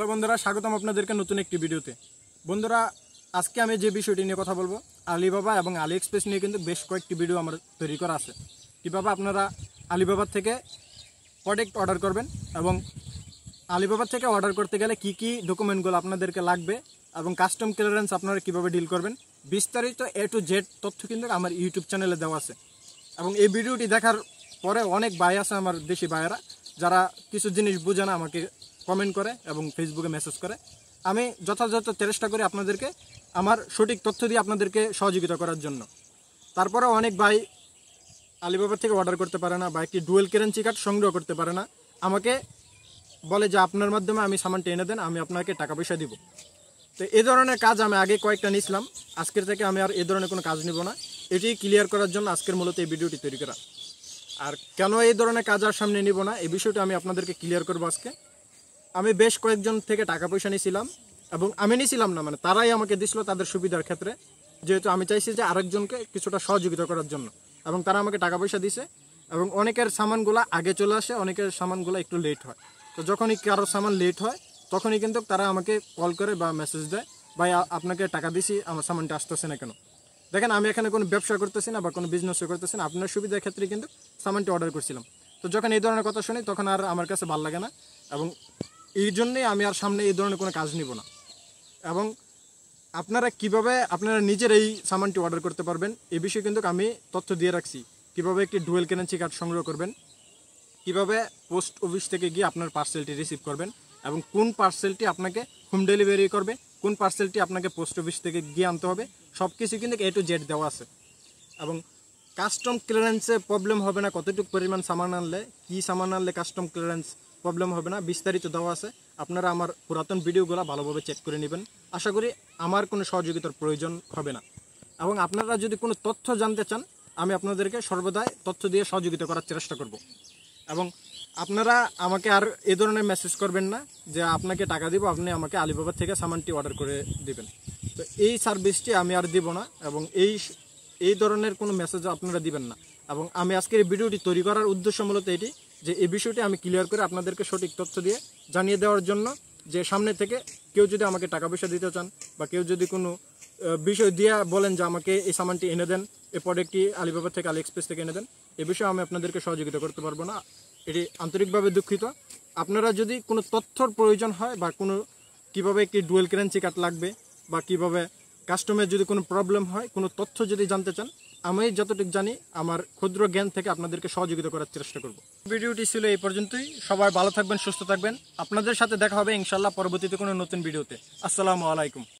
hello বন্ধুরা স্বাগতম আপনাদেরকে নতুন একটি ভিডিওতে বন্ধুরা আজকে আমি যে বিষয়টি নিয়ে কথা বলবো আলিবাবা এবং আলি এক্সপ্রেস নিয়ে কিন্তু বেশ কয়েকটি ভিডিও আমার তৈরি করা আছে কীভাবে আপনারা আলিবাবার থেকে প্রোডাক্ট অর্ডার করবেন এবং আলিবাবার থেকে অর্ডার করতে গেলে কি কি ডকুমেন্টগুলো আপনাদেরকে লাগবে এবং কাস্টম ক্লিয়ারেন্স আপনারা কিভাবে ডিল করবেন বিস্তারিত এ টু জেড তথ্য কিন্তু আমার ইউটিউব চ্যানেলে দেওয়া আছে এবং এই ভিডিওটি দেখার পরে অনেক ভাই আছে আমার দেশি ভাইয়েরা যারা কিছু জিনিস বোঝে না আমাকে কমেন্ট করে এবং ফেসবুকে মেসেজ করে আমি যথাযথ চেষ্টা করি আপনাদেরকে আমার সঠিক তথ্য দিয়ে আপনাদেরকে সহযোগিতা করার জন্য তারপরে অনেক ভাই আলিবাবার থেকে অর্ডার করতে পারে না বা একটি ডুয়েল কারেন্সি কার্ড সংগ্রহ করতে পারে না আমাকে বলে যে আপনার মাধ্যমে আমি সামানটা এনে দেন আমি আপনাকে টাকা পয়সা দিব তো এ ধরনের কাজ আমি আগে কয়েকটা নিয়েছিলাম আজকের থেকে আমি আর এ ধরনের কোনো কাজ নিব না এটি ক্লিয়ার করার জন্য আজকের মূলত এই ভিডিওটি তৈরি করা আর কেন এই ধরনের কাজ আর সামনে নিব না এই বিষয়টা আমি আপনাদেরকে ক্লিয়ার করবো আজকে আমি বেশ কয়েকজন থেকে টাকা পয়সা নিয়েছিলাম এবং আমি নিয়েছিলাম না মানে তারাই আমাকে দিছিল তাদের সুবিধার ক্ষেত্রে যেহেতু আমি চাইছি যে আরেকজনকে কিছুটা সহযোগিতা করার জন্য এবং তারা আমাকে টাকা পয়সা দিছে এবং অনেকের সামানগুলো আগে চলে আসে অনেকের সামানগুলো একটু লেট হয় তো যখনই কারোর সামান লেট হয় তখনই কিন্তু তারা আমাকে কল করে বা মেসেজ দেয় ভাই আপনাকে টাকা দিছি আমার সামানটা আসতেছে না কেন দেখেন আমি এখানে কোনো ব্যবসা করতেছি না বা কোনো বিজনেসও করতেছি না আপনার সুবিধার ক্ষেত্রে কিন্তু সামানটি অর্ডার করছিলাম তো যখন এই ধরনের কথা শুনি তখন আর আমার কাছে ভালো লাগে না এবং এই জন্যেই আমি আর সামনে এই ধরনের কোনো কাজ নিব না এবং আপনারা কিভাবে আপনারা নিজের এই সামানটি অর্ডার করতে পারবেন এ বিষয়ে কিন্তু আমি তথ্য দিয়ে রাখছি কিভাবে একটি ডুয়েল কেনেন্সি কার্ড সংগ্রহ করবেন কিভাবে পোস্ট অফিস থেকে গিয়ে আপনার পার্সেলটি রিসিভ করবেন এবং কোন পার্সেলটি আপনাকে হোম ডেলিভারি করবে কোন পার্সেলটি আপনাকে পোস্ট অফিস থেকে গিয়ে আনতে হবে সব কিছু কিন্তু এ টু জেড দেওয়া আছে এবং কাস্টম ক্লিয়ারেন্সে প্রবলেম হবে না কতটুকু পরিমাণ সামান আনলে কী সামান আনলে কাস্টম ক্লিয়ারেন্স প্রবলেম হবে না বিস্তারিত দেওয়া আছে আপনারা আমার পুরাতন ভিডিওগুলো ভালোভাবে চেক করে নেবেন আশা করি আমার কোনো সহযোগিতার প্রয়োজন হবে না এবং আপনারা যদি কোনো তথ্য জানতে চান আমি আপনাদেরকে সর্বদাই তথ্য দিয়ে সহযোগিতা করার চেষ্টা করব এবং আপনারা আমাকে আর এ ধরনের মেসেজ করবেন না যে আপনাকে টাকা দিব আপনি আমাকে আলিবাবা থেকে সামানটি অর্ডার করে দিবেন তো এই সার্ভিসটি আমি আর দিব না এবং এই এই ধরনের কোনো মেসেজ আপনারা দিবেন না এবং আমি আজকের এই ভিডিওটি তৈরি করার উদ্দেশ্য মূলত এটি যে এই বিষয়টি আমি ক্লিয়ার করে আপনাদেরকে সঠিক তথ্য দিয়ে জানিয়ে দেওয়ার জন্য যে সামনে থেকে কেউ যদি আমাকে টাকা পয়সা দিতে চান বা কেউ যদি কোনো বিষয় দিয়ে বলেন যে আমাকে এই সামানটি এনে দেন এই প্রোডাক্টটি আলিবাবা থেকে আলি এক্সপ্রেস থেকে এনে দেন এ বিষয়ে আমি আপনাদেরকে সহযোগিতা করতে পারবো না এটি আন্তরিকভাবে দুঃখিত আপনারা যদি কোনো তথ্যর প্রয়োজন হয় বা কোনো কীভাবে একটি ডুয়েল কারেন্সি কার্ড লাগবে বা কীভাবে কাস্টমের যদি কোনো প্রবলেম হয় কোনো তথ্য যদি জানতে চান আমি যতটুকু জানি আমার ক্ষুদ্র জ্ঞান থেকে আপনাদেরকে সহযোগিতা করার চেষ্টা করব ভিডিওটি ছিল এই পর্যন্তই সবাই ভালো থাকবেন সুস্থ থাকবেন আপনাদের সাথে দেখা হবে ইনশাল্লাহ পরবর্তীতে কোনো নতুন ভিডিওতে আসসালামু আলাইকুম